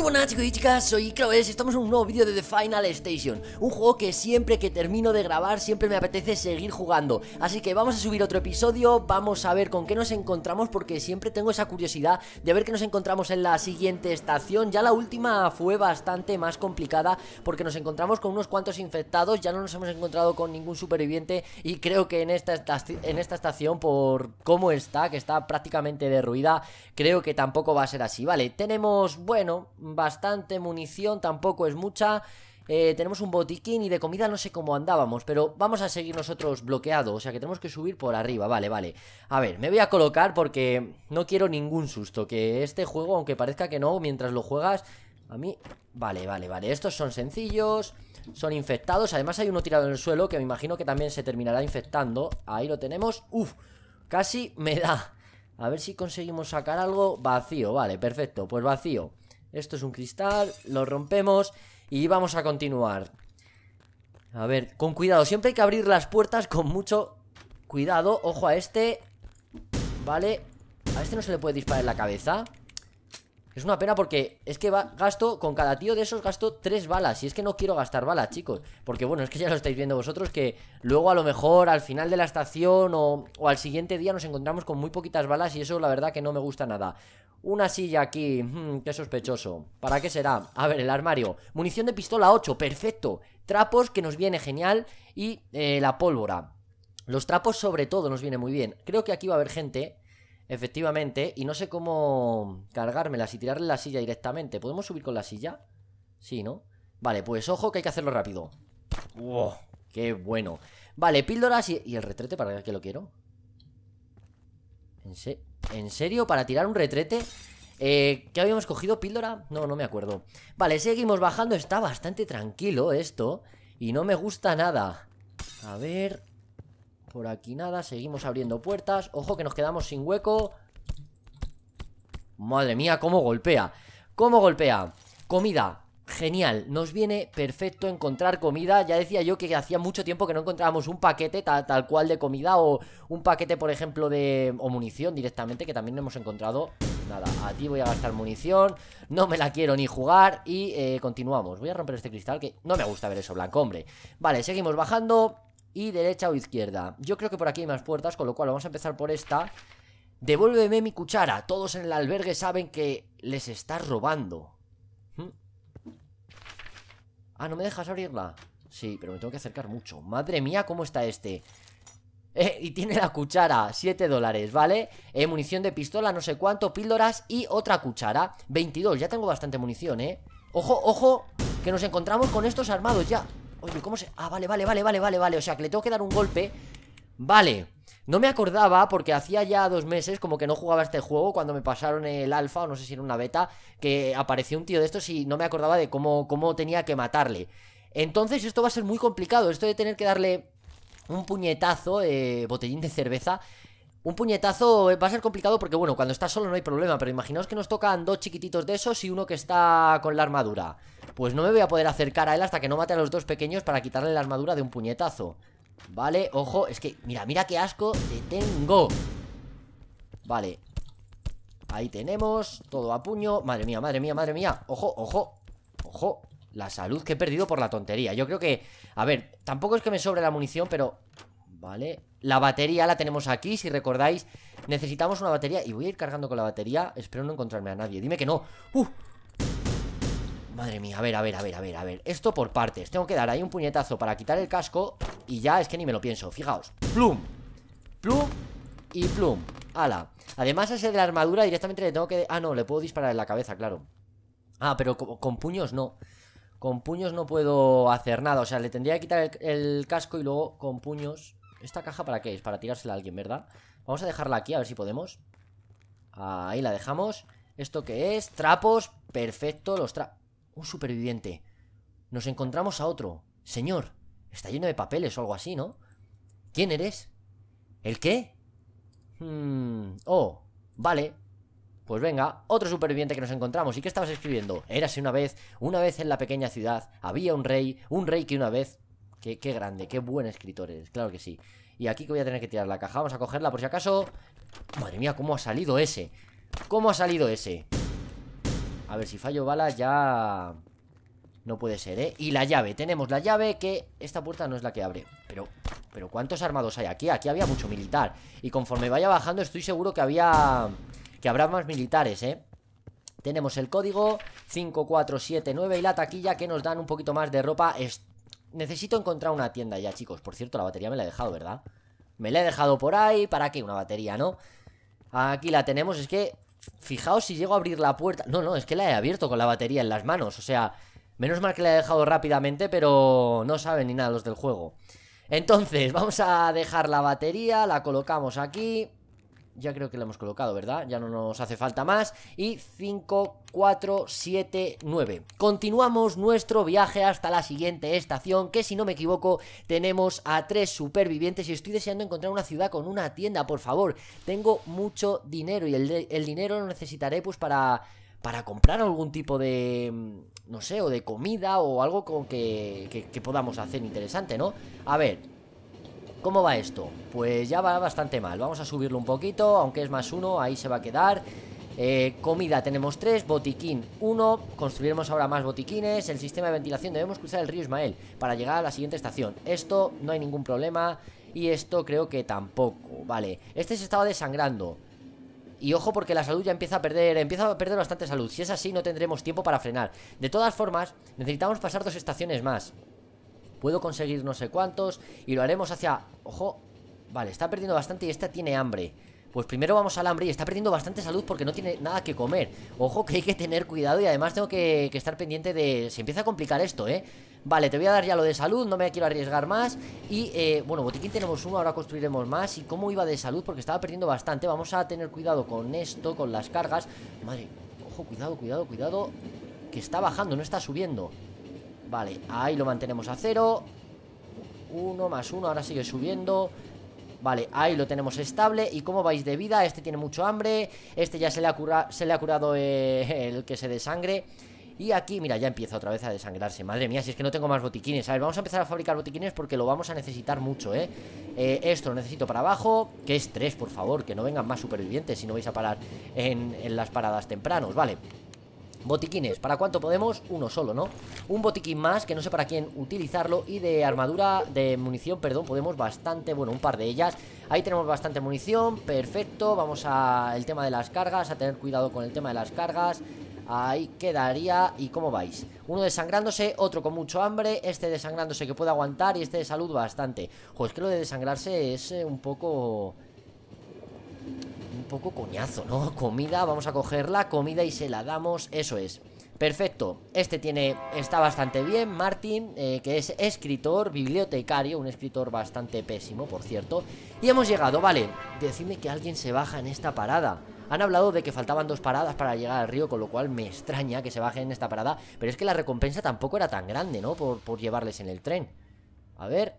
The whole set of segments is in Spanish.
Muy buenas chicos y chicas, soy y estamos en un nuevo vídeo de The Final Station Un juego que siempre que termino de grabar siempre me apetece seguir jugando Así que vamos a subir otro episodio, vamos a ver con qué nos encontramos Porque siempre tengo esa curiosidad de ver qué nos encontramos en la siguiente estación Ya la última fue bastante más complicada porque nos encontramos con unos cuantos infectados Ya no nos hemos encontrado con ningún superviviente Y creo que en esta, en esta estación por cómo está, que está prácticamente derruida Creo que tampoco va a ser así, vale, tenemos, bueno bastante munición, tampoco es mucha. Eh, tenemos un botiquín y de comida no sé cómo andábamos, pero vamos a seguir nosotros bloqueados, o sea que tenemos que subir por arriba, vale, vale. A ver, me voy a colocar porque no quiero ningún susto, que este juego, aunque parezca que no, mientras lo juegas, a mí... Vale, vale, vale, estos son sencillos, son infectados, además hay uno tirado en el suelo que me imagino que también se terminará infectando, ahí lo tenemos, uff, casi me da... A ver si conseguimos sacar algo vacío, vale, perfecto, pues vacío esto es un cristal, lo rompemos y vamos a continuar. A ver, con cuidado, siempre hay que abrir las puertas con mucho cuidado. Ojo a este, vale. A este no se le puede disparar la cabeza. Es una pena porque es que va, gasto, con cada tío de esos gasto tres balas. Y es que no quiero gastar balas, chicos. Porque bueno, es que ya lo estáis viendo vosotros que luego a lo mejor al final de la estación o, o al siguiente día nos encontramos con muy poquitas balas y eso la verdad que no me gusta nada. Una silla aquí, hmm, qué sospechoso ¿Para qué será? A ver, el armario Munición de pistola 8, perfecto Trapos, que nos viene genial Y eh, la pólvora Los trapos sobre todo nos viene muy bien Creo que aquí va a haber gente, efectivamente Y no sé cómo cargármelas y tirarle la silla directamente ¿Podemos subir con la silla? Sí, ¿no? Vale, pues ojo que hay que hacerlo rápido ¡Qué bueno! Vale, píldoras y, y el retrete, ¿para que lo quiero? En ¿En serio? ¿Para tirar un retrete? Eh, ¿Qué habíamos cogido? ¿Píldora? No, no me acuerdo Vale, seguimos bajando Está bastante tranquilo esto Y no me gusta nada A ver... Por aquí nada Seguimos abriendo puertas Ojo que nos quedamos sin hueco Madre mía, cómo golpea Cómo golpea Comida genial, nos viene perfecto encontrar comida, ya decía yo que hacía mucho tiempo que no encontrábamos un paquete tal, cual de comida o un paquete por ejemplo de... munición directamente que también no hemos encontrado, nada, a ti voy a gastar munición, no me la quiero ni jugar y eh, continuamos, voy a romper este cristal que no me gusta ver eso blanco, hombre, vale, seguimos bajando y derecha o izquierda, yo creo que por aquí hay más puertas, con lo cual vamos a empezar por esta... Devuélveme mi cuchara. Todos en el albergue saben que les estás robando. Ah, ¿no me dejas abrirla? Sí, pero me tengo que acercar mucho Madre mía, ¿cómo está este? Eh, y tiene la cuchara, Siete dólares, ¿vale? Eh, munición de pistola, no sé cuánto, píldoras y otra cuchara 22, ya tengo bastante munición, ¿eh? Ojo, ojo, que nos encontramos con estos armados ya Oye, ¿cómo se...? Ah, vale, vale, vale, vale, vale, vale O sea, que le tengo que dar un golpe Vale, no me acordaba porque hacía ya dos meses como que no jugaba este juego cuando me pasaron el alfa o no sé si era una beta que apareció un tío de estos y no me acordaba de cómo, cómo tenía que matarle. Entonces esto va a ser muy complicado, esto de tener que darle un puñetazo, eh, botellín de cerveza, un puñetazo va a ser complicado porque, bueno, cuando está solo no hay problema, pero imaginaos que nos tocan dos chiquititos de esos y uno que está con la armadura. Pues no me voy a poder acercar a él hasta que no mate a los dos pequeños para quitarle la armadura de un puñetazo. Vale, ojo, es que, mira, mira qué asco te tengo Vale Ahí tenemos, todo a puño Madre mía, madre mía, madre mía Ojo, ojo, ojo La salud que he perdido por la tontería Yo creo que, a ver, tampoco es que me sobre la munición Pero, vale La batería la tenemos aquí, si recordáis Necesitamos una batería y voy a ir cargando con la batería Espero no encontrarme a nadie, dime que no ¡Uh! Madre mía, a ver, a ver, a ver, a ver, a ver Esto por partes, tengo que dar ahí un puñetazo para quitar el casco Y ya es que ni me lo pienso, fijaos Plum, plum y plum Ala, además ese de la armadura directamente le tengo que... Ah, no, le puedo disparar en la cabeza, claro Ah, pero con, puños no Con puños no puedo hacer nada O sea, le tendría que quitar el, el casco y luego con puños ¿Esta caja para qué es? Para tirársela a alguien, ¿verdad? Vamos a dejarla aquí, a ver si podemos Ahí la dejamos ¿Esto qué es? Trapos, perfecto Los trapos un superviviente. Nos encontramos a otro. Señor, está lleno de papeles o algo así, ¿no? ¿Quién eres? ¿El qué? Hmm, oh, vale. Pues venga, otro superviviente que nos encontramos. ¿Y qué estabas escribiendo? Érase una vez, una vez en la pequeña ciudad, había un rey, un rey que una vez. Qué, qué grande, qué buen escritor eres, claro que sí. Y aquí que voy a tener que tirar la caja, vamos a cogerla por si acaso. Madre mía, cómo ha salido ese. ¿Cómo ha salido ese? A ver, si fallo bala ya... No puede ser, ¿eh? Y la llave, tenemos la llave que esta puerta no es la que abre Pero, pero ¿cuántos armados hay aquí? Aquí había mucho militar Y conforme vaya bajando estoy seguro que había... Que habrá más militares, ¿eh? Tenemos el código 5479 y la taquilla que nos dan un poquito más de ropa es... Necesito encontrar una tienda ya, chicos Por cierto, la batería me la he dejado, ¿verdad? Me la he dejado por ahí, ¿para qué una batería, no? Aquí la tenemos, es que Fijaos si llego a abrir la puerta. No, no, es que la he abierto con la batería en las manos. O sea, menos mal que la he dejado rápidamente, pero no saben ni nada los del juego. Entonces, vamos a dejar la batería, la colocamos aquí ya creo que la hemos colocado, ¿verdad? Ya no nos hace falta más. Y 5, 4, 7, 9. Continuamos nuestro viaje hasta la siguiente estación, que si no me equivoco, tenemos a tres supervivientes y estoy deseando encontrar una ciudad con una tienda, por favor. Tengo mucho dinero y el, dinero lo necesitaré pues para para comprar algún tipo de, mm, no sé, o de comida o algo con que, que podamos hacer interesante, ¿no? A ver, ¿Cómo va esto? Pues ya va bastante mal. Vamos a subirlo un poquito, aunque es más uno, ahí se va a quedar. Eh, comida tenemos tres, botiquín uno Construiremos ahora más botiquines El sistema de ventilación, debemos cruzar el río Ismael Para llegar a la siguiente estación Esto no hay ningún problema Y esto creo que tampoco, vale Este se estaba desangrando y ojo porque la salud ya empieza a perder Empieza a perder bastante salud Si es así no tendremos tiempo para frenar De todas formas necesitamos pasar dos estaciones más Puedo conseguir no sé cuántos Y lo haremos hacia... Ojo Vale, está perdiendo bastante y esta tiene hambre pues primero vamos al hambre y está perdiendo bastante salud porque no tiene nada que comer Ojo que hay que tener cuidado y además tengo que, estar pendiente de... Se empieza a complicar esto, ¿eh? Vale, te voy a dar ya lo de salud, no me quiero arriesgar más Y, eh, bueno, botiquín tenemos uno, ahora construiremos más ¿Y cómo iba de salud? Porque estaba perdiendo bastante Vamos a tener cuidado con esto, con las cargas Madre, ojo, cuidado, cuidado, cuidado Que está bajando, no está subiendo Vale, ahí lo mantenemos a cero Uno más uno, ahora sigue subiendo Vale, ahí lo tenemos estable ¿Y cómo vais de vida? Este tiene mucho hambre Este ya se le ha, se le ha curado eh, el que se desangre y aquí, mira, ya empieza otra vez a desangrarse Madre mía, si es que no tengo más botiquines A ver, vamos a empezar a fabricar botiquines porque lo vamos a necesitar mucho, ¿eh? eh esto lo necesito para abajo Que es tres, por favor, que no vengan más supervivientes Si no vais a parar en, en las paradas tempranos, vale Botiquines, ¿para cuánto podemos? Uno solo, ¿no? Un botiquín más, que no sé para quién utilizarlo Y de armadura, de munición, perdón Podemos bastante, bueno, un par de ellas Ahí tenemos bastante munición, perfecto Vamos al tema de las cargas A tener cuidado con el tema de las cargas Ahí quedaría, ¿y cómo vais? Uno desangrándose, otro con mucho hambre Este desangrándose que puede aguantar Y este de salud bastante Joder, es que lo de desangrarse es eh, un poco poco coñazo, ¿no? Comida, vamos a coger la comida y se la damos, eso es Perfecto, este tiene, está bastante bien, Martin, eh, que es escritor, bibliotecario, un escritor bastante pésimo, por cierto Y hemos llegado, vale, Decime que alguien se baja en esta parada han hablado de que faltaban dos paradas para llegar al río, con lo cual me extraña que se bajen en esta parada. Pero es que la recompensa tampoco era tan grande, ¿no? Por, por llevarles en el tren. A ver.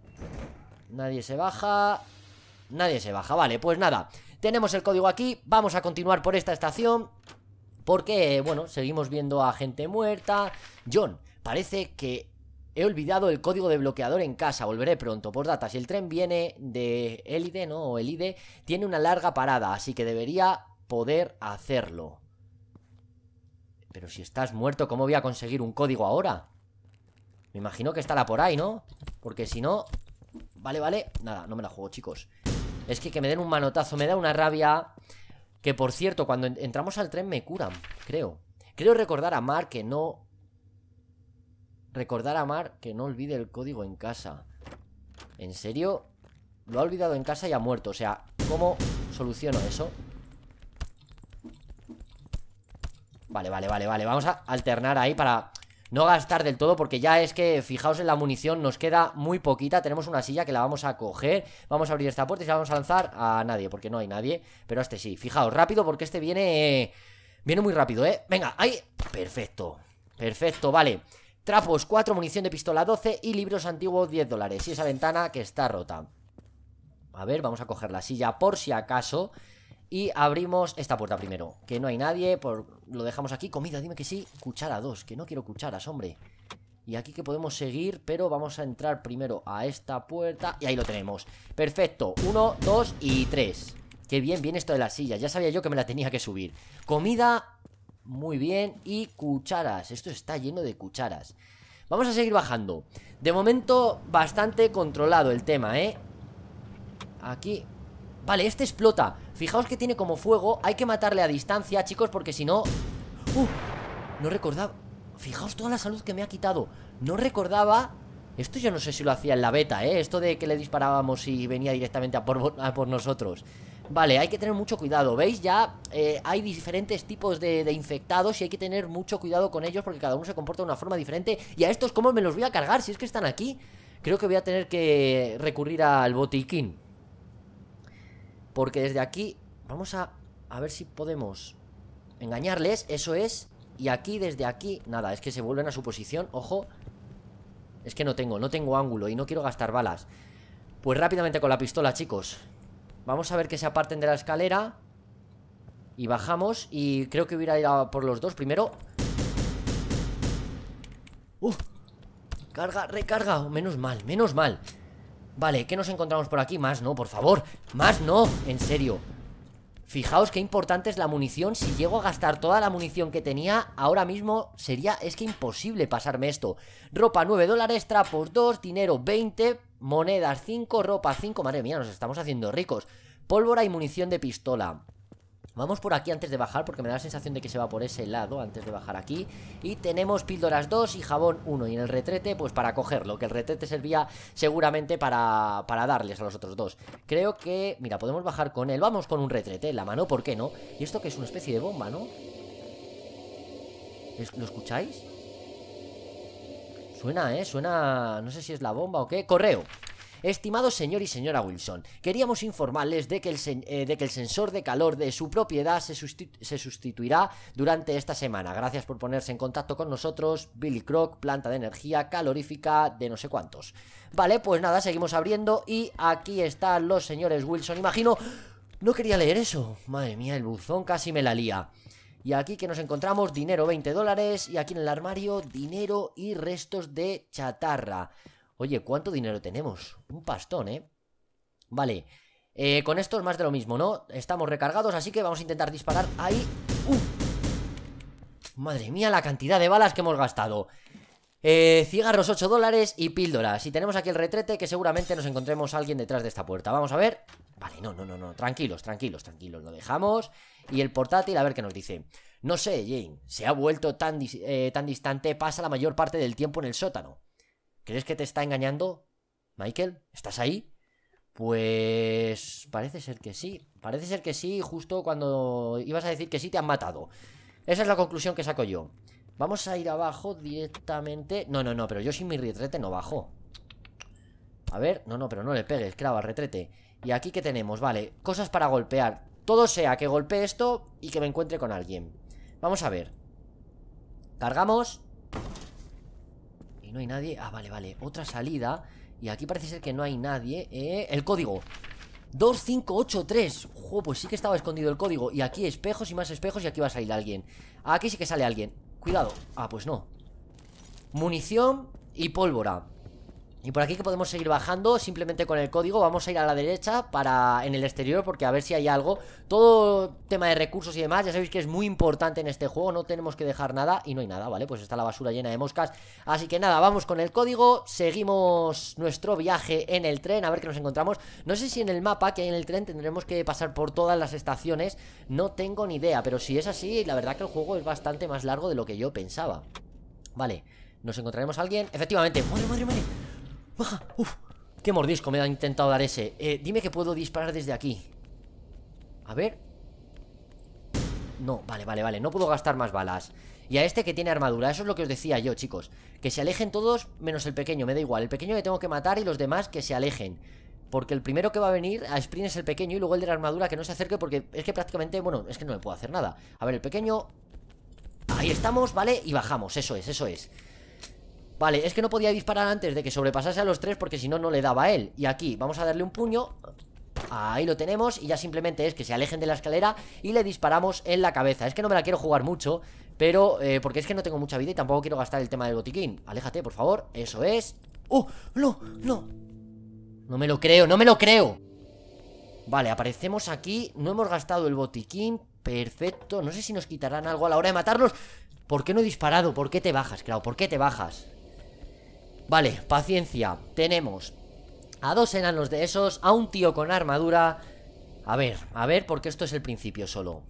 Nadie se baja. Nadie se baja. Vale, pues nada. Tenemos el código aquí, vamos a continuar por esta estación porque, bueno, seguimos viendo a gente muerta. John, parece que he olvidado el código de bloqueador en casa. Volveré pronto. Por data, si el tren viene de Elide, ¿no? O Elide, tiene una larga parada, así que debería poder hacerlo. Pero si estás muerto, ¿cómo voy a conseguir un código ahora? Me imagino que estará por ahí, ¿no? Porque si no... Vale, vale. Nada, no me la juego, chicos. Es que que me den un manotazo, me da una rabia. Que por cierto, cuando entramos al tren me curan, creo. Creo recordar a Mar que no... Recordar a Mar que no olvide el código en casa. ¿En serio? Lo ha olvidado en casa y ha muerto. O sea, ¿cómo soluciono eso? Vale, vale, vale, vale. Vamos a alternar ahí para no gastar del todo porque ya es que, fijaos en la munición, nos queda muy poquita, tenemos una silla que la vamos a coger, vamos a abrir esta puerta y la vamos a lanzar a nadie, porque no hay nadie, pero a este sí, fijaos, rápido porque este viene, viene muy rápido, ¿eh? Venga, ahí, perfecto, perfecto, vale. Trapos 4, munición de pistola 12 y libros antiguos 10 dólares. Y esa ventana que está rota. A ver, vamos a coger la silla por si acaso. Y abrimos esta puerta primero, que no hay nadie, por... lo dejamos aquí. Comida, dime que sí. Cuchara dos, que no quiero cucharas, hombre. Y aquí que podemos seguir, pero vamos a entrar primero a esta puerta. Y ahí lo tenemos. Perfecto. Uno, dos y tres. Qué bien bien esto de la silla, Ya sabía yo que me la tenía que subir. Comida, muy bien. Y cucharas. Esto está lleno de cucharas. Vamos a seguir bajando. De momento, bastante controlado el tema, ¿eh? Aquí... Vale, este explota. Fijaos que tiene como fuego Hay que matarle a distancia, chicos, porque si no... ¡Uh! No recordaba... Fijaos toda la salud que me ha quitado No recordaba... Esto yo no sé si lo hacía en la beta, ¿eh? Esto de que le disparábamos y venía directamente a por, nosotros Vale, hay que tener mucho cuidado, ¿veis? Ya eh, hay diferentes tipos de, de, infectados y hay que tener mucho cuidado con ellos porque cada uno se comporta de una forma diferente Y a estos, ¿cómo me los voy a cargar si es que están aquí? Creo que voy a tener que recurrir al botiquín porque desde aquí vamos a, a ver si podemos engañarles, eso es. Y aquí, desde aquí, nada, es que se vuelven a su posición, ojo. Es que no tengo, no tengo ángulo y no quiero gastar balas. Pues rápidamente con la pistola, chicos. Vamos a ver que se aparten de la escalera. Y bajamos y creo que hubiera ido por los dos primero. ¡Uf! ¡Uh! Carga, recarga, menos mal, menos mal Vale, ¿qué nos encontramos por aquí? Más no, por favor Más no, en serio Fijaos qué importante es la munición Si llego a gastar toda la munición que tenía Ahora mismo sería, es que imposible pasarme esto Ropa 9 dólares, trapos 2, dinero 20 Monedas 5, ropa 5 Madre mía, nos estamos haciendo ricos Pólvora y munición de pistola Vamos por aquí antes de bajar porque me da la sensación de que se va por ese lado antes de bajar aquí Y tenemos píldoras 2 y jabón 1 Y en el retrete pues para cogerlo, que el retrete servía seguramente para, para darles a los otros dos Creo que, mira, podemos bajar con él, vamos con un retrete en la mano, ¿por qué no? Y esto que es una especie de bomba, ¿no? ¿Lo escucháis? Suena, ¿eh? Suena... no sé si es la bomba o qué Correo Estimado señor y señora Wilson, queríamos informarles de que el, eh, de que el sensor de calor de su propiedad se, se, sustituirá durante esta semana. Gracias por ponerse en contacto con nosotros, Billy Croc, planta de energía calorífica de no sé cuántos. Vale, pues nada, seguimos abriendo y aquí están los señores Wilson. Imagino... No quería leer eso. Madre mía, el buzón casi me la lía. Y aquí que nos encontramos dinero 20 dólares y aquí en el armario dinero y restos de chatarra. Oye, ¿cuánto dinero tenemos? Un pastón, ¿eh? Vale. Eh, con esto es más de lo mismo, ¿no? Estamos recargados, así que vamos a intentar disparar ahí. ¡Uh! Madre mía, la cantidad de balas que hemos gastado. Eh, cigarros 8 dólares y píldoras. Y tenemos aquí el retrete que seguramente nos encontremos a alguien detrás de esta puerta. Vamos a ver. Vale, no, no, no, no. Tranquilos, tranquilos, tranquilos. Lo dejamos. Y el portátil, a ver qué nos dice. No sé, Jane. Se ha vuelto tan, eh, tan distante. Pasa la mayor parte del tiempo en el sótano. ¿Crees que te está engañando? Michael, ¿estás ahí? Pues parece ser que sí. Parece ser que sí, justo cuando ibas a decir que sí te han matado. Esa es la conclusión que saco yo. Vamos a ir abajo directamente. No, no, no, pero yo sin mi retrete no bajo. A ver, no, no, pero no le pegues, clava, retrete. Y aquí que tenemos, vale, cosas para golpear. Todo sea que golpee esto y que me encuentre con alguien. Vamos a ver. Cargamos no hay nadie. Ah, vale, vale. Otra salida. Y aquí parece ser que no hay nadie. Eh, el código. 2583. Ojo, pues sí que estaba escondido el código. Y aquí espejos y más espejos y aquí va a salir alguien. Aquí sí que sale alguien. Cuidado. Ah, pues no. Munición y pólvora. Y por aquí que podemos seguir bajando, simplemente con el código vamos a ir a la derecha para en el exterior porque a ver si hay algo. Todo tema de recursos y demás, ya sabéis que es muy importante en este juego, no tenemos que dejar nada y no hay nada, ¿vale? Pues está la basura llena de moscas. Así que nada, vamos con el código, seguimos nuestro viaje en el tren, a ver qué nos encontramos. No sé si en el mapa que hay en el tren tendremos que pasar por todas las estaciones, no tengo ni idea, pero si es así, la verdad que el juego es bastante más largo de lo que yo pensaba. Vale, nos encontraremos a alguien, efectivamente, madre, madre, madre. Uf, qué mordisco me ha intentado dar ese eh, Dime que puedo disparar desde aquí A ver No, vale, vale, vale No puedo gastar más balas Y a este que tiene armadura Eso es lo que os decía yo, chicos Que se alejen todos menos el pequeño Me da igual El pequeño le tengo que matar Y los demás que se alejen porque el primero que va a venir a sprint es el pequeño y luego el de la armadura que no se acerque porque es que prácticamente, bueno, es que no le puedo hacer nada. A ver, el pequeño... Ahí estamos, ¿vale? Y bajamos, eso es, eso es. Vale, es que no podía disparar antes de que sobrepasase a los tres porque si no, no le daba a él Y aquí, vamos a darle un puño Ahí lo tenemos y ya simplemente es que se alejen de la escalera y le disparamos en la cabeza Es que no me la quiero jugar mucho, pero eh, porque es que no tengo mucha vida y tampoco quiero gastar el tema del botiquín Aléjate, por favor, eso es ¡Oh! ¡No! ¡No! No me lo creo, no me lo creo Vale, aparecemos aquí, no hemos gastado el botiquín Perfecto, no sé si nos quitarán algo a la hora de matarlos ¿Por qué no he disparado? ¿Por qué te bajas, claro ¿Por qué te bajas? Vale, paciencia. Tenemos a dos enanos de esos, a un tío con armadura. A ver, a ver, porque esto es el principio solo.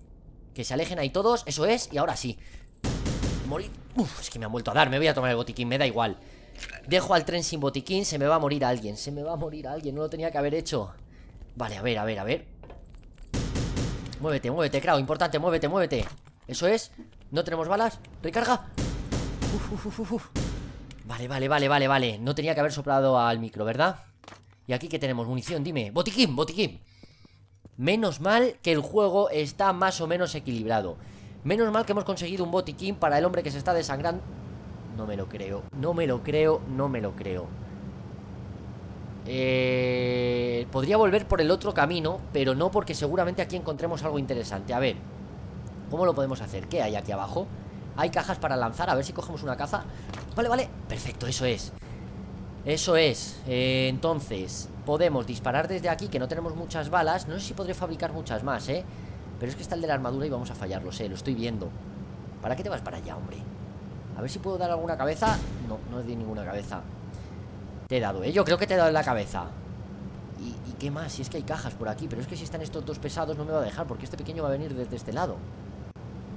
Que se alejen ahí todos, eso es, y ahora sí. Morir. Uf, es que me han vuelto a dar, me voy a tomar el botiquín, me da igual. Dejo al tren sin botiquín, se me va a morir alguien, se me va a morir alguien, no lo tenía que haber hecho. Vale, a ver, a ver, a ver. Muévete, muévete, Krao, importante, muévete, muévete. Eso es. No tenemos balas. Recarga. Uf, uf, uf, uf. Vale, vale, vale, vale, vale. No tenía que haber soplado al micro, ¿verdad? Y aquí que tenemos munición, dime. Botiquín, botiquín. Menos mal que el juego está más o menos equilibrado. Menos mal que hemos conseguido un botiquín para el hombre que se está desangrando. No me lo creo, no me lo creo, no me lo creo. Eh, podría volver por el otro camino, pero no porque seguramente aquí encontremos algo interesante. A ver, ¿cómo lo podemos hacer? ¿Qué hay aquí abajo? Hay cajas para lanzar, a ver si cogemos una caza Vale, vale, perfecto, eso es Eso es eh, Entonces, podemos disparar desde aquí Que no tenemos muchas balas No sé si podré fabricar muchas más, eh Pero es que está el de la armadura y vamos a fallar, lo sé, lo estoy viendo ¿Para qué te vas para allá, hombre? A ver si puedo dar alguna cabeza No, no di ninguna cabeza Te he dado, eh, yo creo que te he dado en la cabeza ¿Y, ¿Y, qué más? Si es que hay cajas por aquí Pero es que si están estos dos pesados no me va a dejar Porque este pequeño va a venir desde este lado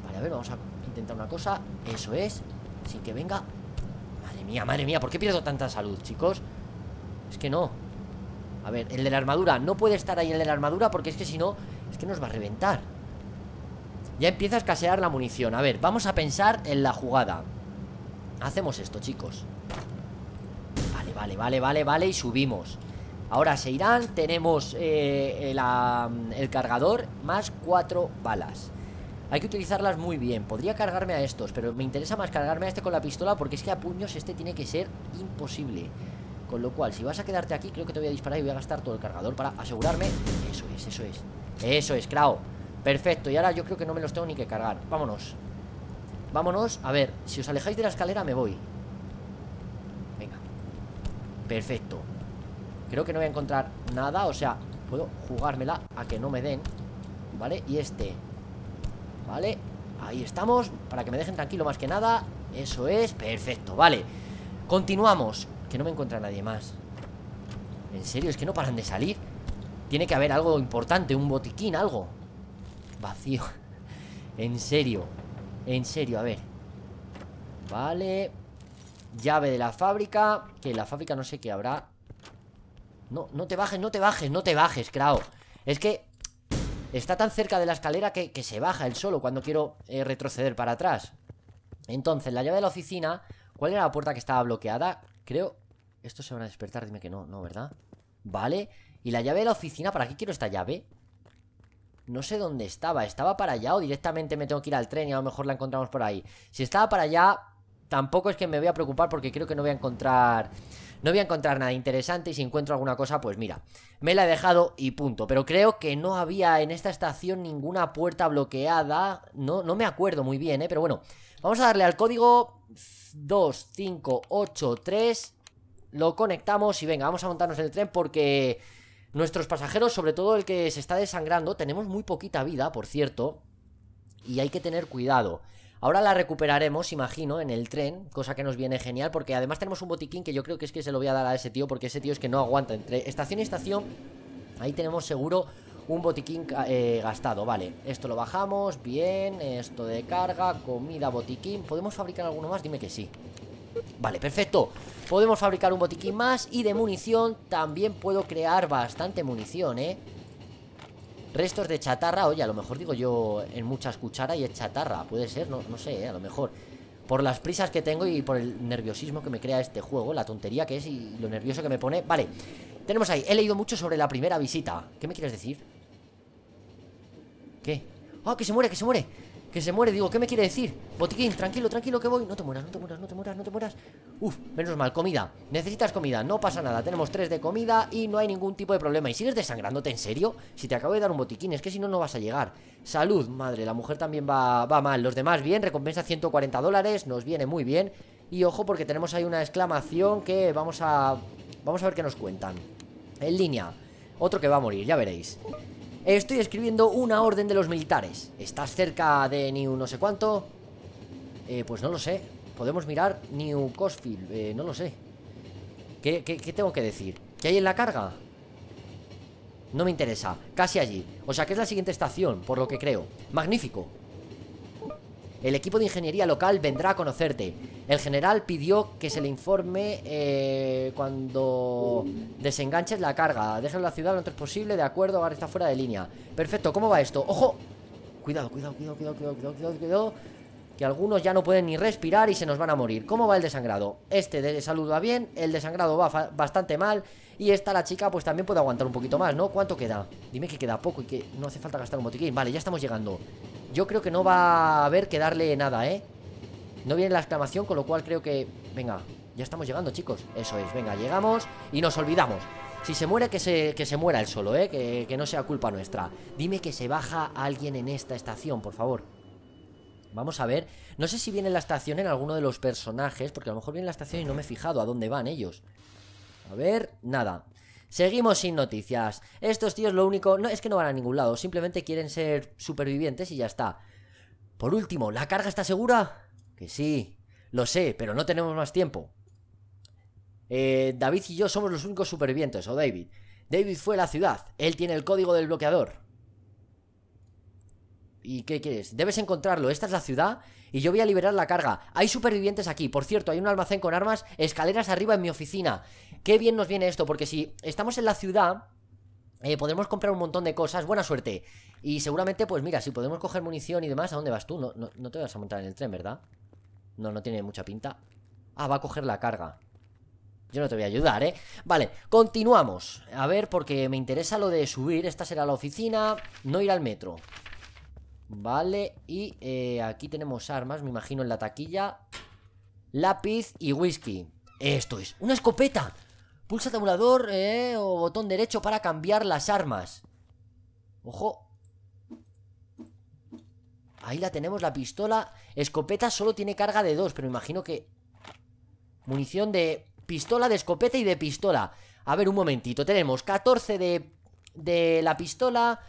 Vale, a ver, vamos a Intentar una cosa, eso es Sin que venga Madre mía, madre mía, ¿por qué pierdo tanta salud, chicos? Es que no A ver, el de la armadura, no puede estar ahí el de la armadura Porque es que si no, es que nos va a reventar Ya empieza a escasear la munición A ver, vamos a pensar en la jugada Hacemos esto, chicos Vale, vale, vale, vale, vale Y subimos Ahora se irán, tenemos eh, el cargador Más cuatro balas hay que utilizarlas muy bien Podría cargarme a estos Pero me interesa más cargarme a este con la pistola Porque es que a puños este tiene que ser imposible Con lo cual, si vas a quedarte aquí Creo que te voy a disparar y voy a gastar todo el cargador Para asegurarme Eso es, eso es Eso es, Krao Perfecto, y ahora yo creo que no me los tengo ni que cargar Vámonos Vámonos, a ver, si os alejáis de la escalera me voy Venga Perfecto Creo que no voy a encontrar nada, o sea Puedo jugármela a que no me den ¿Vale? Y este Vale, ahí estamos Para que me dejen tranquilo más que nada Eso es, perfecto, vale Continuamos, que no me encuentra nadie más En serio, es que no paran de salir Tiene que haber algo importante Un botiquín, algo Vacío En serio, en serio, a ver Vale Llave de la fábrica Que la fábrica no sé qué habrá No, no te bajes, no te bajes, no te bajes, crao, Es que Está tan cerca de la escalera que, se baja el solo cuando quiero eh, retroceder para atrás. Entonces, la llave de la oficina... ¿Cuál era la puerta que estaba bloqueada? Creo... Esto se van a despertar, dime que no, no, ¿verdad? Vale. ¿Y la llave de la oficina? ¿Para qué quiero esta llave? No sé dónde estaba. ¿Estaba para allá o directamente me tengo que ir al tren y a lo mejor la encontramos por ahí? Si estaba para allá, tampoco es que me voy a preocupar porque creo que no voy a encontrar no voy a encontrar nada interesante y si encuentro alguna cosa, pues mira, me la he dejado y punto. Pero creo que no había en esta estación ninguna puerta bloqueada. No, no me acuerdo muy bien, ¿eh? Pero bueno, vamos a darle al código 2583. Lo conectamos y venga, vamos a montarnos en el tren porque nuestros pasajeros, sobre todo el que se está desangrando, tenemos muy poquita vida, por cierto. Y hay que tener cuidado. Ahora la recuperaremos, imagino, en el tren, cosa que nos viene genial, porque además tenemos un botiquín que yo creo que es que se lo voy a dar a ese tío, porque ese tío es que no aguanta. Entre estación y estación, ahí tenemos seguro un botiquín eh, gastado, vale Esto lo bajamos, bien Esto de carga, comida, botiquín ¿Podemos fabricar alguno más? Dime que sí Vale, perfecto Podemos fabricar un botiquín más Y de munición también puedo crear bastante munición, eh Restos de chatarra, oye, a lo mejor digo yo en muchas cucharas y es chatarra, puede ser, no, no sé, eh, a lo mejor. Por las prisas que tengo y por el nerviosismo que me crea este juego, la tontería que es y lo nervioso que me pone. Vale, tenemos ahí, he leído mucho sobre la primera visita. ¿Qué me quieres decir? ¿Qué? ¡Oh, que se muere, que se muere! Que se muere, digo, ¿qué me quiere decir? Botiquín, tranquilo, tranquilo que voy No te mueras, no te mueras, no te mueras, no te mueras Uf, menos mal, comida Necesitas comida, no pasa nada Tenemos tres de comida y no hay ningún tipo de problema ¿Y sigues desangrándote, en serio? Si te acabo de dar un botiquín, es que si no, no vas a llegar Salud, madre, la mujer también va, va mal Los demás bien, recompensa 140 dólares Nos viene muy bien Y ojo porque tenemos ahí una exclamación que vamos a... Vamos a ver qué nos cuentan En línea otro que va a morir, ya veréis Estoy escribiendo una orden de los militares. ¿Estás cerca de New no sé cuánto? Eh, pues no lo sé. Podemos mirar New Cosfield. Eh, no lo sé. ¿Qué, qué, tengo que decir? ¿Qué hay en la carga? No me interesa. Casi allí. O sea que es la siguiente estación, por lo que creo. Magnífico. El equipo de ingeniería local vendrá a conocerte. El general pidió que se le informe eh, cuando desenganches la carga. Déjalo en la ciudad lo antes posible, de acuerdo, ahora está fuera de línea. Perfecto, ¿cómo va esto? ¡Ojo! Cuidado, cuidado, cuidado, cuidado, cuidado, cuidado, cuidado. Que algunos ya no pueden ni respirar y se nos van a morir. ¿Cómo va el desangrado? Este de salud va bien, el desangrado va bastante mal. Y esta, la chica, pues también puede aguantar un poquito más, ¿no? ¿Cuánto queda? Dime que queda poco y que no hace falta gastar un botiquín. Vale, ya estamos llegando. Yo creo que no va a haber que darle nada, ¿eh? No viene la exclamación, con lo cual creo que... Venga, ya estamos llegando, chicos. Eso es, venga, llegamos y nos olvidamos. Si se muere, que se, se muera él solo, ¿eh? Que, que no sea culpa nuestra. Dime que se baja alguien en esta estación, por favor. Vamos a ver. No sé si viene la estación en alguno de los personajes, porque a lo mejor viene la estación y no me he fijado a dónde van ellos. A ver, nada. Seguimos sin noticias. Estos tíos lo único... No, es que no van a ningún lado. Simplemente quieren ser supervivientes y ya está. Por último, ¿la carga está segura? Que sí. Lo sé, pero no tenemos más tiempo. Eh, David y yo somos los únicos supervivientes, o David. David fue a la ciudad. Él tiene el código del bloqueador. ¿Y qué quieres? Debes encontrarlo. Esta es la ciudad y yo voy a liberar la carga. Hay supervivientes aquí. Por cierto, hay un almacén con armas, escaleras arriba en mi oficina. Qué bien nos viene esto, porque si estamos en la ciudad, eh, podremos comprar un montón de cosas. Buena suerte. Y seguramente, pues mira, si podemos coger munición y demás, ¿a dónde vas tú? No, te vas a montar en el tren, ¿verdad? No, no tiene mucha pinta. Ah, va a coger la carga. Yo no te voy a ayudar, ¿eh? Vale, continuamos. A ver, porque me interesa lo de subir. Esta será la oficina. No ir al metro. Vale, y eh, aquí tenemos armas, me imagino, en la taquilla. Lápiz y whisky. Esto es, una escopeta. Pulsa tabulador eh, o botón derecho para cambiar las armas. Ojo. Ahí la tenemos, la pistola. Escopeta solo tiene carga de dos, pero imagino que... Munición de pistola, de escopeta y de pistola. A ver, un momentito. Tenemos 14 de, de la pistola,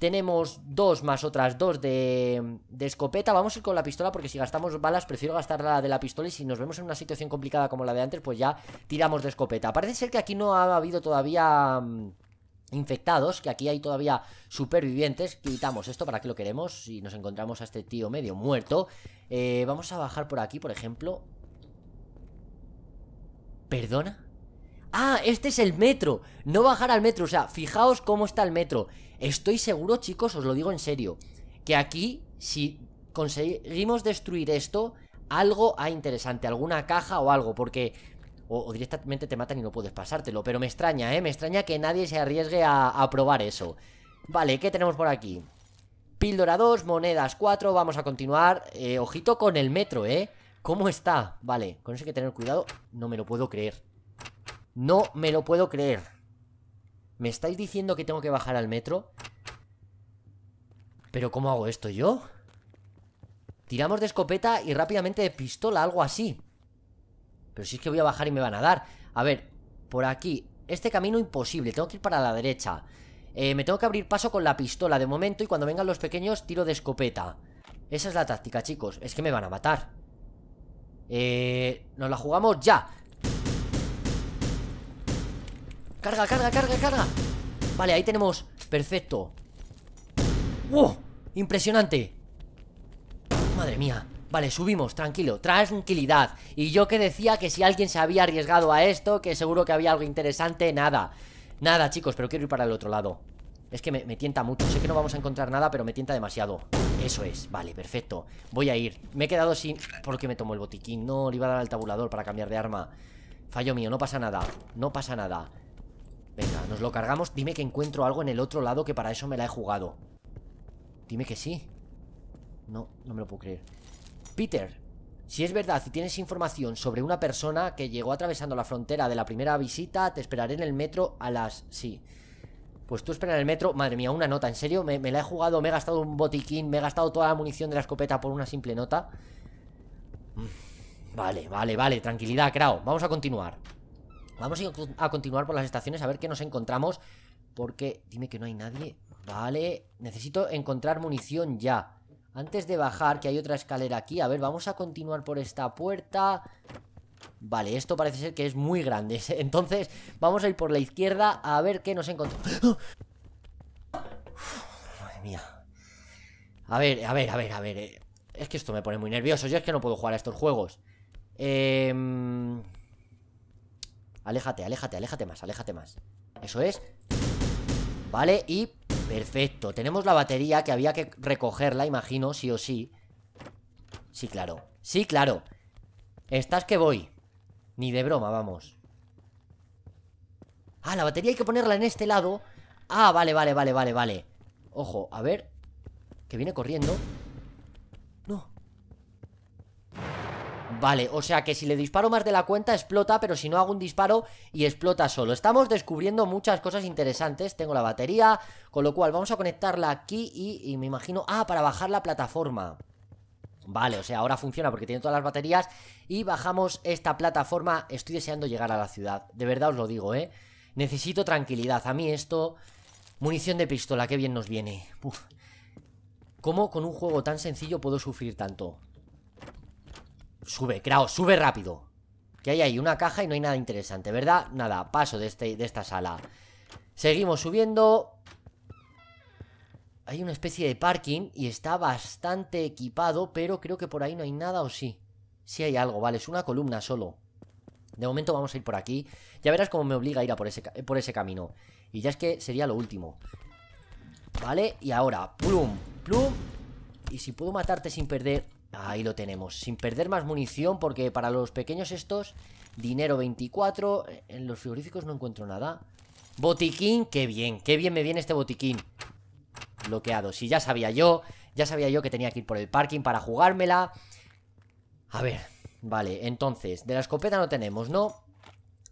tenemos dos más otras dos de, escopeta. Vamos a ir con la pistola porque si gastamos balas prefiero gastar la de la pistola y si nos vemos en una situación complicada como la de antes pues ya tiramos de escopeta. Parece ser que aquí no ha habido todavía mm, infectados, que aquí hay todavía supervivientes, quitamos esto, ¿para qué lo queremos? y nos encontramos a este tío medio muerto eh, Vamos a bajar por aquí, por ejemplo ¿Perdona? Ah, este es el metro. No bajar al metro. O sea, fijaos cómo está el metro. Estoy seguro, chicos, os lo digo en serio, que aquí, si conseguimos destruir esto, algo hay interesante, alguna caja o algo, porque... O, directamente te matan y no puedes pasártelo, pero me extraña, ¿eh? Me extraña que nadie se arriesgue a, probar eso. Vale, ¿qué tenemos por aquí? Píldora 2, monedas 4, vamos a continuar. Eh, ojito con el metro, ¿eh? ¿Cómo está? Vale, con eso hay que tener cuidado. No me lo puedo creer. No me lo puedo creer. ¿Me estáis diciendo que tengo que bajar al metro? ¿Pero cómo hago esto yo? Tiramos de escopeta y rápidamente de pistola, algo así. Pero si es que voy a bajar y me van a dar. A ver, por aquí. Este camino imposible, tengo que ir para la derecha. Eh, me tengo que abrir paso con la pistola de momento y cuando vengan los pequeños tiro de escopeta. Esa es la táctica, chicos. Es que me van a matar. Eh, nos la jugamos ya. Carga, carga, carga, carga Vale, ahí tenemos, perfecto ¡Wow! Impresionante Madre mía Vale, subimos, tranquilo, tranquilidad Y yo que decía que si alguien se había arriesgado a esto Que seguro que había algo interesante, nada Nada, chicos, pero quiero ir para el otro lado Es que me, tienta mucho Sé que no vamos a encontrar nada, pero me tienta demasiado Eso es, vale, perfecto Voy a ir, me he quedado sin... ¿Por qué me tomó el botiquín? No, le iba a dar al tabulador para cambiar de arma Fallo mío, no pasa nada, no pasa nada Venga, nos lo cargamos. Dime que encuentro algo en el otro lado que para eso me la he jugado. Dime que sí. No, no me lo puedo creer. Peter, si es verdad y tienes información sobre una persona que llegó atravesando la frontera de la primera visita, te esperaré en el metro a las... Sí. Pues tú espera en el metro. Madre mía, una nota. En serio, me, la he jugado, me he gastado un botiquín, me he gastado toda la munición de la escopeta por una simple nota. Mm, vale, vale, vale. Tranquilidad, Krao. Vamos a continuar. Vamos a continuar por las estaciones a ver qué nos encontramos. Porque, dime que no hay nadie. Vale, necesito encontrar munición ya. Antes de bajar, que hay otra escalera aquí. A ver, vamos a continuar por esta puerta. Vale, esto parece ser que es muy grande. Entonces, vamos a ir por la izquierda a ver qué nos encontramos. ¡Ah! Madre mía. A ver, a ver, a ver, a ver. Eh. Es que esto me pone muy nervioso. Yo es que no puedo jugar a estos juegos. Eh... Aléjate, aléjate, aléjate más, aléjate más Eso es Vale, y perfecto Tenemos la batería que había que recogerla, imagino, sí o sí Sí, claro, sí, claro Estás que voy Ni de broma, vamos Ah, la batería hay que ponerla en este lado Ah, vale, vale, vale, vale, vale Ojo, a ver Que viene corriendo Vale, o sea que si le disparo más de la cuenta explota, pero si no hago un disparo y explota solo. Estamos descubriendo muchas cosas interesantes. Tengo la batería, con lo cual vamos a conectarla aquí y, me imagino... Ah, para bajar la plataforma. Vale, o sea, ahora funciona porque tiene todas las baterías y bajamos esta plataforma. Estoy deseando llegar a la ciudad. De verdad os lo digo, ¿eh? Necesito tranquilidad. A mí esto... Munición de pistola, qué bien nos viene. ¿Cómo con un juego tan sencillo puedo sufrir tanto? Sube, creo, sube rápido Que hay ahí una caja y no hay nada interesante, ¿verdad? Nada, paso de, este, de esta sala Seguimos subiendo Hay una especie de parking Y está bastante equipado Pero creo que por ahí no hay nada, ¿o sí? Sí hay algo, vale, es una columna solo De momento vamos a ir por aquí Ya verás cómo me obliga a ir a por ese, por ese camino Y ya es que sería lo último Vale, y ahora Plum, plum Y si puedo matarte sin perder Ahí lo tenemos, sin perder más munición porque para los pequeños estos, dinero 24, en los frigoríficos no encuentro nada. Botiquín, qué bien, qué bien me viene este botiquín. Bloqueado, si ya sabía yo, ya sabía yo que tenía que ir por el parking para jugármela. A ver, vale, entonces, de la escopeta no tenemos, ¿no?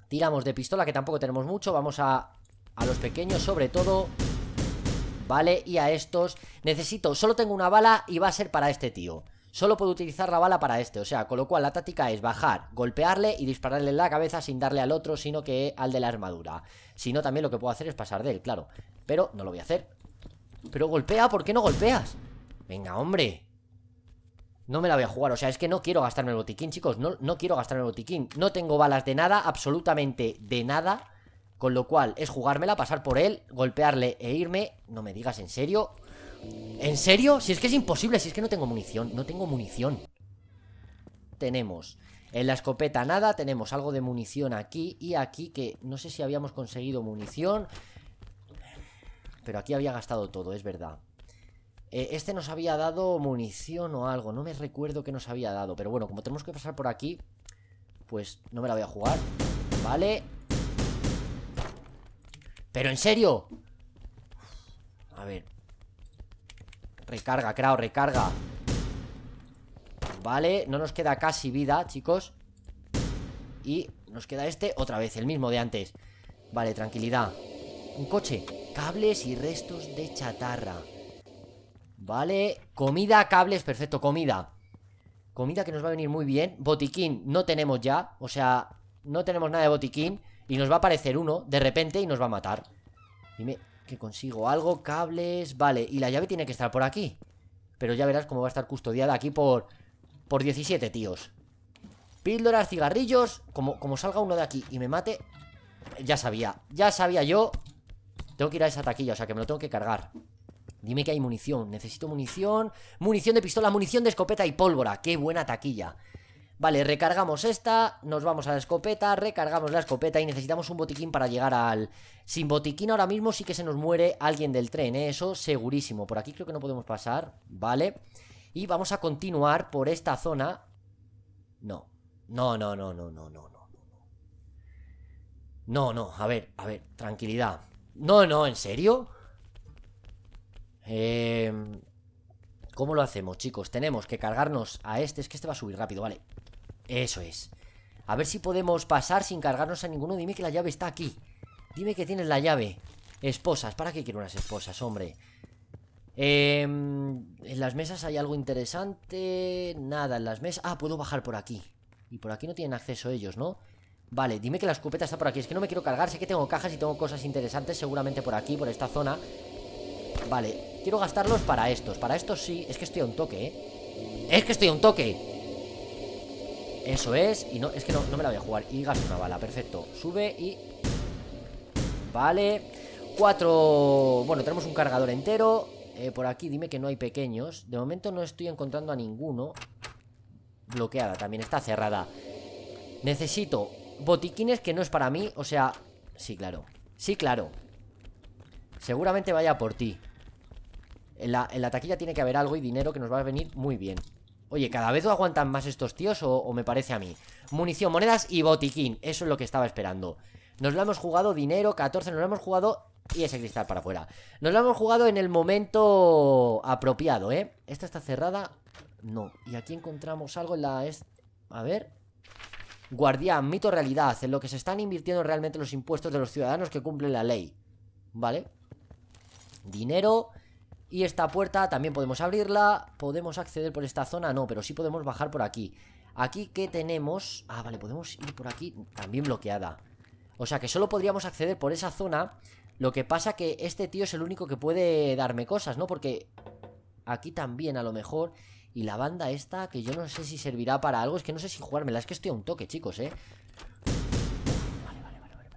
Tiramos de pistola, que tampoco tenemos mucho, vamos a, a los pequeños sobre todo... Vale, y a estos necesito, solo tengo una bala y va a ser para este tío Solo puedo utilizar la bala para este, o sea, con lo cual la táctica es bajar, golpearle y dispararle en la cabeza sin darle al otro, sino que al de la armadura. Si no, también lo que puedo hacer es pasar de él, claro. Pero no lo voy a hacer. Pero golpea, ¿por qué no golpeas? Venga, hombre. No me la voy a jugar, o sea, es que no quiero gastarme el botiquín, chicos No, no quiero gastarme el botiquín No tengo balas de nada, absolutamente de nada Con lo cual, es jugármela, pasar por él Golpearle e irme No me digas en serio ¿En serio? Si es que es imposible, si es que no tengo munición No tengo munición Tenemos en la escopeta nada Tenemos algo de munición aquí y aquí Que no sé si habíamos conseguido munición Pero aquí había gastado todo, es verdad eh, Este nos había dado munición o algo No me recuerdo que nos había dado Pero bueno, como tenemos que pasar por aquí Pues no me la voy a jugar Vale Pero en serio A ver Recarga, creo, recarga Vale, no nos queda casi vida, chicos Y nos queda este otra vez, el mismo de antes Vale, tranquilidad Un coche Cables y restos de chatarra Vale, comida, cables, perfecto, comida Comida que nos va a venir muy bien Botiquín no tenemos ya O sea, no tenemos nada de botiquín Y nos va a aparecer uno de repente y nos va a matar Dime, que consigo algo, cables, vale, y la llave tiene que estar por aquí. Pero ya verás cómo va a estar custodiada aquí por, por 17 tíos. Píldoras, cigarrillos, como, como salga uno de aquí y me mate, ya sabía, ya sabía yo. Tengo que ir a esa taquilla, o sea que me lo tengo que cargar. Dime que hay munición, necesito munición Munición de pistola, munición de escopeta y pólvora Qué buena taquilla Vale, recargamos esta, nos vamos a la escopeta, recargamos la escopeta y necesitamos un botiquín para llegar al... Sin botiquín ahora mismo sí que se nos muere alguien del tren, ¿eh? eso segurísimo. Por aquí creo que no podemos pasar, vale. Y vamos a continuar por esta zona. No, no, no, no, no, no, no, no. No, no, a ver, a ver, tranquilidad. No, no, ¿en serio? Eh... ¿Cómo lo hacemos, chicos? Tenemos que cargarnos a este. Es que este va a subir rápido, vale. Eso es. A ver si podemos pasar sin cargarnos a ninguno. Dime que la llave está aquí. Dime que tienes la llave. Esposas. ¿Para qué quiero unas esposas, hombre? Eh, en las mesas hay algo interesante. Nada, en las mesas... Ah, puedo bajar por aquí. Y por aquí no tienen acceso ellos, ¿no? Vale, dime que la escopeta está por aquí. Es que no me quiero cargar. Sé que tengo cajas y tengo cosas interesantes seguramente por aquí, por esta zona. Vale, quiero gastarlos para estos. Para estos sí. Es que estoy a un toque, ¿eh? Es que estoy a un toque. Eso es, y no, es que no, me la voy a jugar Y gasto una bala, perfecto, sube y Vale Cuatro, bueno, tenemos un cargador entero eh, Por aquí, dime que no hay pequeños De momento no estoy encontrando a ninguno Bloqueada, también está cerrada Necesito botiquines que no es para mí O sea, sí, claro Sí, claro Seguramente vaya por ti la, en la taquilla tiene que haber algo y dinero que nos va a venir muy bien Oye, cada vez lo aguantan más estos tíos o, me parece a mí Munición, monedas y botiquín Eso es lo que estaba esperando Nos lo hemos jugado, dinero, 14, nos lo hemos jugado Y ese cristal para afuera Nos lo hemos jugado en el momento apropiado, ¿eh? Esta está cerrada No, y aquí encontramos algo en la... A ver, Guardián, mito realidad, en lo que se están invirtiendo realmente los impuestos de los ciudadanos que cumplen la ley. ¿Vale? Dinero, y esta puerta también podemos abrirla. ¿Podemos acceder por esta zona? No, pero sí podemos bajar por aquí. Aquí, que tenemos? Ah, vale, podemos ir por aquí. También bloqueada. O sea que solo podríamos acceder por esa zona. Lo que pasa que este tío es el único que puede darme cosas, ¿no? Porque aquí también a lo mejor... Y la banda esta, que yo no sé si servirá para algo. Es que no sé si jugármela. Es que estoy a un toque, chicos, ¿eh? Vale, vale, vale, vale.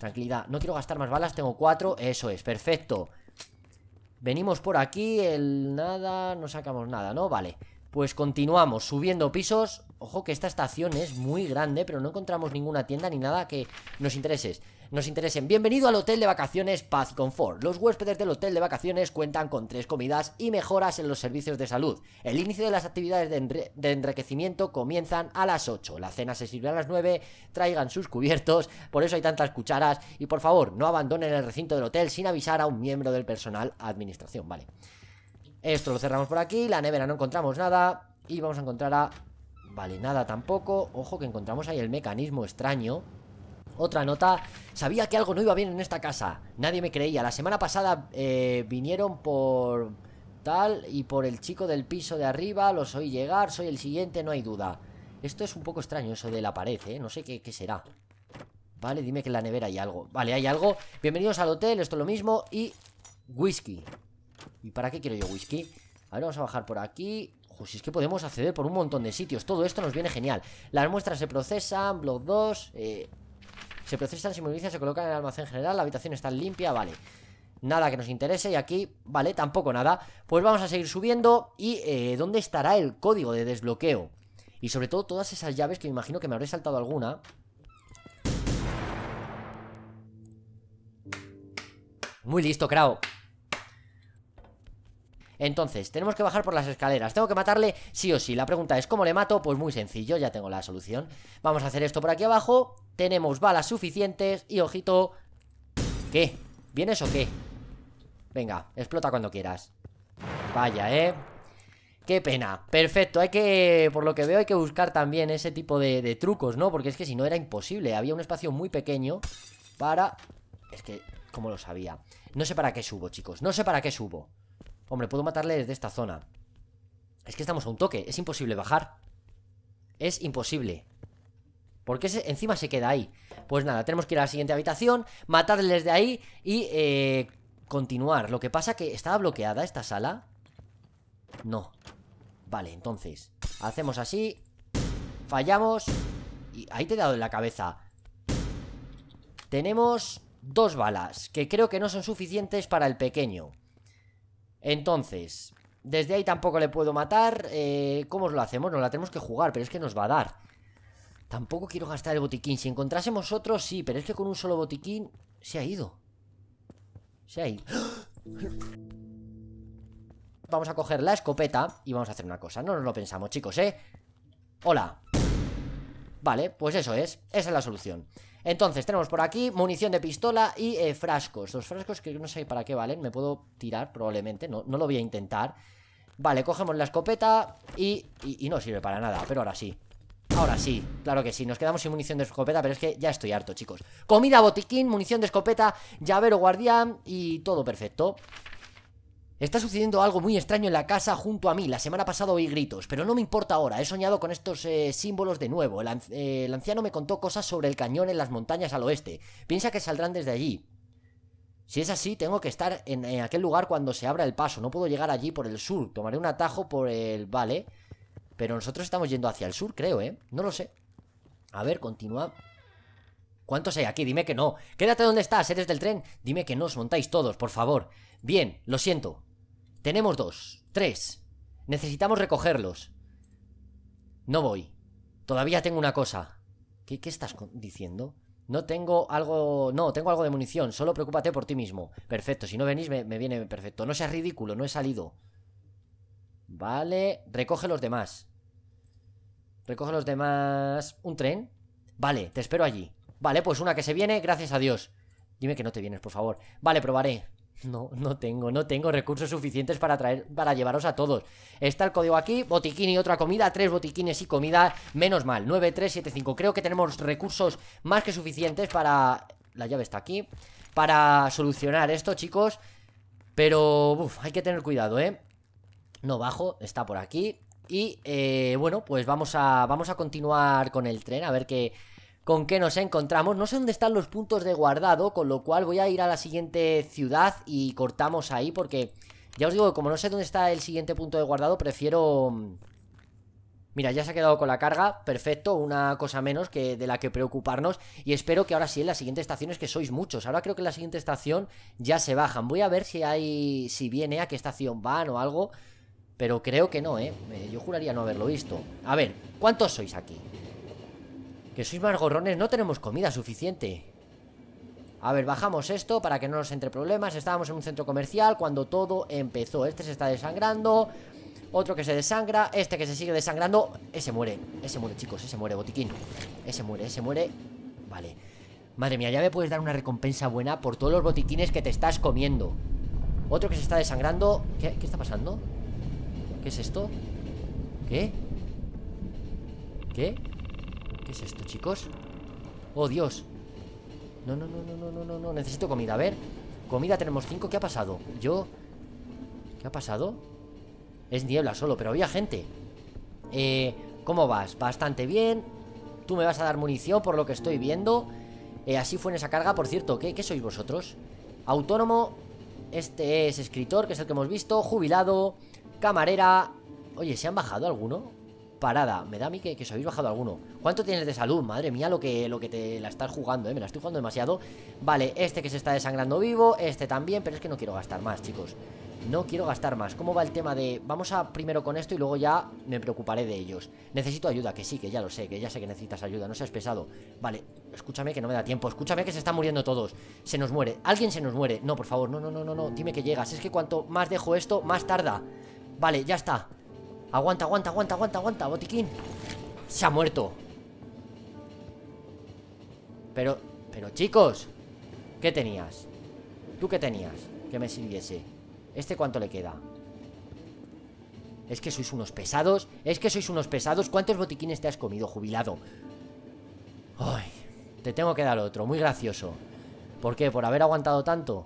Tranquilidad. No quiero gastar más balas. Tengo cuatro. Eso es, perfecto. Venimos por aquí, el nada, no sacamos nada, ¿no? Vale, pues continuamos subiendo pisos. Ojo que esta estación es muy grande, pero no encontramos ninguna tienda ni nada que nos interese nos interesen. Bienvenido al Hotel de Vacaciones Paz y Confort. Los huéspedes del Hotel de Vacaciones cuentan con tres comidas y mejoras en los servicios de salud. El inicio de las actividades de, enriquecimiento comienzan a las 8. La cena se sirve a las 9. Traigan sus cubiertos, por eso hay tantas cucharas. Y por favor, no abandonen el recinto del hotel sin avisar a un miembro del personal administración. Vale. Esto lo cerramos por aquí. La nevera no encontramos nada. Y vamos a encontrar a... Vale, nada tampoco. Ojo que encontramos ahí el mecanismo extraño. Otra nota. Sabía que algo no iba bien en esta casa. Nadie me creía. La semana pasada eh, vinieron por tal y por el chico del piso de arriba. Los oí llegar. Soy el siguiente, no hay duda. Esto es un poco extraño, eso de la pared, ¿eh? No sé qué, será. Vale, dime que en la nevera hay algo. Vale, hay algo. Bienvenidos al hotel, esto es lo mismo. Y whisky. ¿Y para qué quiero yo whisky? A ver, vamos a bajar por aquí. Ojo, si es que podemos acceder por un montón de sitios. Todo esto nos viene genial. Las muestras se procesan, blog 2. Eh, se procesan movilizan, se colocan en el almacén general La habitación está limpia, vale Nada que nos interese y aquí, vale, tampoco nada Pues vamos a seguir subiendo Y eh, ¿dónde estará el código de desbloqueo? Y sobre todo todas esas llaves que me imagino que me habré saltado alguna Muy listo, Krao entonces, tenemos que bajar por las escaleras. Tengo que matarle sí o sí. La pregunta es, ¿cómo le mato? Pues muy sencillo, ya tengo la solución. Vamos a hacer esto por aquí abajo. Tenemos balas suficientes y, ojito... ¿Qué? ¿Vienes o qué? Venga, explota cuando quieras. Vaya, ¿eh? Qué pena. Perfecto, hay que, por lo que veo, hay que buscar también ese tipo de, trucos, ¿no? Porque es que si no era imposible. Había un espacio muy pequeño para... Es que, cómo lo sabía? No sé para qué subo, chicos. No sé para qué subo. Hombre, puedo matarle desde esta zona. Es que estamos a un toque. Es imposible bajar. Es imposible. Porque encima se queda ahí. Pues nada, tenemos que ir a la siguiente habitación, matarle desde ahí y eh, continuar. Lo que pasa que estaba bloqueada esta sala. No. Vale, entonces, hacemos así, fallamos y ahí te he dado en la cabeza. Tenemos dos balas, que creo que no son suficientes para el pequeño. Entonces, desde ahí tampoco le puedo matar eh, ¿Cómo os lo hacemos? Nos la tenemos que jugar, pero es que nos va a dar Tampoco quiero gastar el botiquín Si encontrásemos otro, sí, pero es que con un solo botiquín Se ha ido Se ha ido Vamos a coger la escopeta Y vamos a hacer una cosa, no nos lo pensamos, chicos, ¿eh? Hola Vale, pues eso es, esa es la solución entonces, tenemos por aquí munición de pistola y eh, frascos. Los frascos que no sé para qué valen, me puedo tirar probablemente, no, no lo voy a intentar. Vale, cogemos la escopeta y, y, y no sirve para nada, pero ahora sí. Ahora sí, claro que sí, nos quedamos sin munición de escopeta, pero es que ya estoy harto, chicos. Comida, botiquín, munición de escopeta, llavero guardián y todo perfecto. Está sucediendo algo muy extraño en la casa junto a mí. La semana pasada oí gritos, pero no me importa ahora. He soñado con estos eh, símbolos de nuevo. Eh, el, anciano me contó cosas sobre el cañón en las montañas al oeste. Piensa que saldrán desde allí. Si es así, tengo que estar en, aquel lugar cuando se abra el paso. No puedo llegar allí por el sur. Tomaré un atajo por el... Vale. Pero nosotros estamos yendo hacia el sur, creo, ¿eh? No lo sé. A ver, continúa. ¿Cuántos hay aquí? Dime que no. Quédate donde estás, eres del tren. Dime que no os montáis todos, por favor. Bien, lo siento. Tenemos dos, tres. Necesitamos recogerlos. No voy. Todavía tengo una cosa. ¿Qué, estás diciendo? No tengo algo... No, tengo algo de munición. Solo preocúpate por ti mismo. Perfecto. Si no venís, me, me viene perfecto. No seas ridículo. No he salido. Vale. Recoge los demás. Recoge los demás... ¿Un tren? Vale, te espero allí. Vale, pues una que se viene, gracias a Dios. Dime que no te vienes, por favor. Vale, probaré. No, no tengo, no tengo recursos suficientes para traer, para llevaros a todos. Está el código aquí, botiquín y otra comida, tres botiquines y comida, menos mal, 9375. Creo que tenemos recursos más que suficientes para... La llave está aquí. Para solucionar esto, chicos. Pero, uff, hay que tener cuidado, ¿eh? No bajo, está por aquí. Y, eh, bueno, pues vamos a, vamos a continuar con el tren, a ver qué con qué nos encontramos. No sé dónde están los puntos de guardado, con lo cual voy a ir a la siguiente ciudad y cortamos ahí porque... Ya os digo como no sé dónde está el siguiente punto de guardado, prefiero... Mm, mira, ya se ha quedado con la carga, perfecto, una cosa menos que de la que preocuparnos y espero que ahora sí en la siguiente estación es que sois muchos. Ahora creo que en la siguiente estación ya se bajan. Voy a ver si hay si viene a qué estación van o algo, pero creo que no, ¿eh? eh yo juraría no haberlo visto. A ver, ¿cuántos sois aquí? Que sois más gorrones, no tenemos comida suficiente A ver, bajamos esto para que no nos entre problemas Estábamos en un centro comercial cuando todo empezó Este se está desangrando Otro que se desangra Este que se sigue desangrando Ese muere, ese muere chicos, ese muere botiquín Ese muere, ese muere Vale Madre mía, ya me puedes dar una recompensa buena por todos los botiquines que te estás comiendo Otro que se está desangrando ¿Qué, está pasando? ¿Qué es esto? ¿Qué? ¿Qué? ¿Qué es esto, chicos? ¡Oh, Dios! No, no, no, no, no, no, no, Necesito comida, a ver Comida tenemos cinco, ¿qué ha pasado? Yo... ¿Qué ha pasado? Es niebla solo, pero había gente Eh... ¿Cómo vas? Bastante bien Tú me vas a dar munición por lo que estoy viendo eh, Así fue en esa carga, por cierto ¿qué, ¿Qué sois vosotros? Autónomo Este es escritor, que es el que hemos visto Jubilado Camarera Oye, ¿se han bajado alguno? parada. Me da a mí que, os habéis bajado alguno. ¿Cuánto tienes de salud? Madre mía, lo que, lo que te la estás jugando, ¿eh? Me la estoy jugando demasiado. Vale, este que se está desangrando vivo, este también, pero es que no quiero gastar más, chicos. No quiero gastar más. ¿Cómo va el tema de... Vamos a primero con esto y luego ya me preocuparé de ellos. Necesito ayuda, que sí, que ya lo sé, que ya sé que necesitas ayuda, no seas pesado. Vale, escúchame que no me da tiempo, escúchame que se están muriendo todos. Se nos muere, alguien se nos muere. No, por favor, no, no, no, no, no, dime que llegas. Es que cuanto más dejo esto, más tarda. Vale, ya está. Aguanta, aguanta, aguanta, aguanta, aguanta, botiquín Se ha muerto Pero, pero chicos ¿Qué tenías? ¿Tú qué tenías? Que me sirviese ¿Este cuánto le queda? Es que sois unos pesados Es que sois unos pesados ¿Cuántos botiquines te has comido, jubilado? Ay, te tengo que dar otro Muy gracioso ¿Por qué? ¿Por haber aguantado tanto?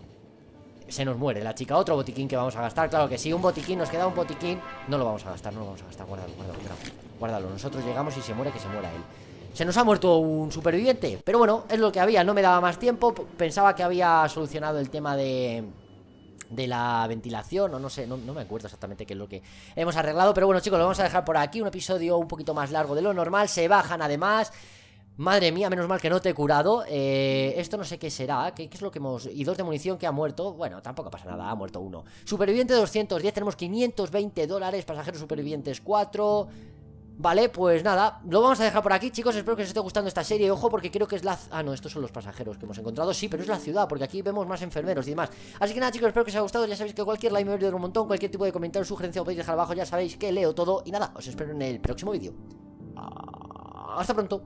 se nos muere la chica Otro botiquín que vamos a gastar, claro que sí Un botiquín, nos queda un botiquín No lo vamos a gastar, no lo vamos a gastar, guárdalo, guárdalo nosotros llegamos y se muere que se muera él se nos ha muerto un superviviente Pero bueno, es lo que había, no me daba más tiempo Pensaba que había solucionado el tema de de la ventilación o no sé, no, no, me acuerdo exactamente qué es lo que hemos arreglado, pero bueno chicos, lo vamos a dejar por aquí, un episodio un poquito más largo de lo normal, se bajan además Madre mía, menos mal que no te he curado eh, Esto no sé qué será ¿qué, es lo que hemos...? Y dos de munición que ha muerto Bueno, tampoco pasa nada, ha muerto uno Superviviente 210, tenemos 520 dólares Pasajeros supervivientes 4 Vale, pues nada, lo vamos a dejar por aquí Chicos, espero que os esté gustando esta serie, ojo Porque creo que es la... Ah, no, estos son los pasajeros que hemos encontrado Sí, pero es la ciudad, porque aquí vemos más enfermeros y demás Así que nada chicos, espero que os haya gustado Ya sabéis que cualquier like me de un montón Cualquier tipo de comentario, sugerencia podéis dejar abajo Ya sabéis que leo todo Y nada, os espero en el próximo vídeo ah. Hasta pronto.